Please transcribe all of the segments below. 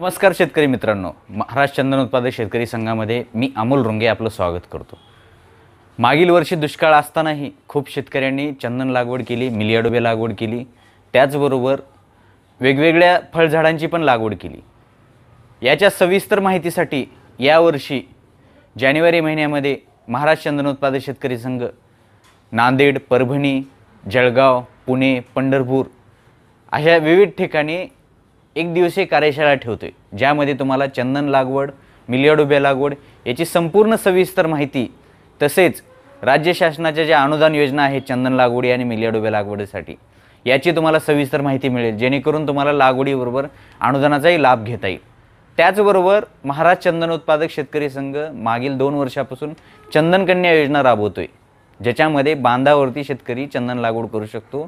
नमस्कार शेतकरी मित्रांनो महाराष्ट्र चंदन उत्पादक शेतकरी संघामध्ये मी अमोल रुंगे आपलं स्वागत करतो मागील वर्षी दुष्काळ असतानाही खूप शेतकऱ्यांनी चंदन लागवड केली मिलियाडोबे लागवड केली त्याचबरोबर वेगवेगळ्या फळझाडांची पण लागवड केली याच्या सविस्तर माहितीसाठी यावर्षी जानेवारी महिन्यामध्ये महाराष्ट्र चंदन उत्पादक शेतकरी संघ नांदेड परभणी जळगाव पुणे पंढरपूर अशा विविध ठिकाणी एक दिवसीय कार्यशाळा ठेवतो आहे ज्यामध्ये तुम्हाला चंदन लागवड मिलियाडुब्या लागवड याची संपूर्ण सविस्तर माहिती तसेच राज्य शासनाच्या ज्या अनुदान योजना आहेत चंदन लागवडी आणि मिलियाडुब्या लागवडीसाठी याची तुम्हाला सविस्तर माहिती मिळेल जेणेकरून तुम्हाला लागवडीबरोबर अनुदानाचाही लाभ घेता येईल त्याचबरोबर महाराज चंदन उत्पादक शेतकरी संघ मागील दोन वर्षापासून चंदनकन्या योजना राबवतोय ज्याच्यामध्ये बांधावरती शेतकरी चंदन लागवड करू शकतो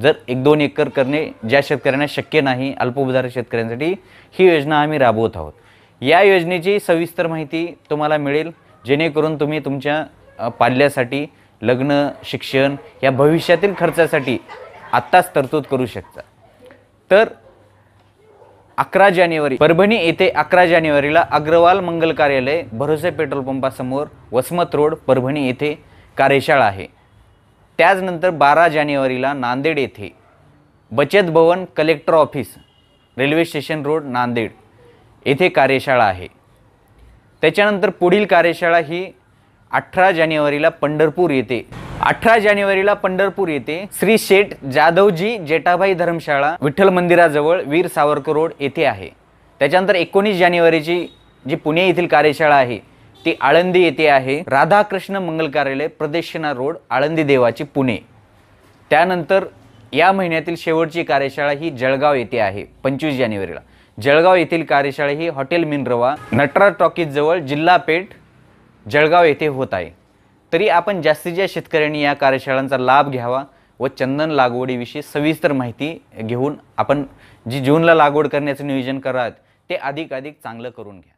जर एक दोन एकर करणे ज्या शेतकऱ्यांना शक्य नाही अल्पभूधारक शेतकऱ्यांसाठी ही योजना आम्ही राबवत आहोत या योजनेची सविस्तर माहिती तुम्हाला मिळेल जेणेकरून तुम्ही तुमच्या पाल्यासाठी लग्न शिक्षण या भविष्यातील खर्चासाठी आत्ताच तरतूद करू शकता तर अकरा जानेवारी परभणी येथे अकरा जानेवारीला अग्रवाल मंगल कार्यालय भरोसे पेट्रोल पंपासमोर वसमत रोड परभणी येथे कार्यशाळा आहे त्याचनंतर बारा जानेवारीला नांदेड येथे बचत भवन collector office railway station road Nanded येथे कार्यशाळा आहे त्याच्यानंतर पुढील कार्यशाळा ही अठरा जानेवारीला पंढरपूर येते अठरा जानेवारीला पंढरपूर येथे श्री शेठ जाधवजी जेठाबाई धर्मशाळा विठ्ठल मंदिराजवळ वीर सावरकर रोड येथे आहे त्याच्यानंतर एकोणीस जानेवारीची जी पुणे येथील कार्यशाळा आहे ती आळंदी येथे आहे राधाकृष्ण मंगल कार्यालय प्रदेशना रोड आळंदी देवाची पुणे त्यानंतर या महिन्यातील शेवटची कार्यशाळा ही जळगाव येथे आहे पंचवीस जानेवारीला जळगाव येथील कार्यशाळा ही हॉटेल मिनरवा नटरा टॉकीजजवळ जिल्हा पेठ जळगाव येथे होत आहे तरी आपण जास्तीत जास्त शेतकऱ्यांनी या कार्यशाळांचा लाभ घ्यावा व चंदन लागवडीविषयी सविस्तर माहिती घेऊन आपण जी जूनला लागवड करण्याचं नियोजन करत ते अधिक अधिक चांगलं करून घ्या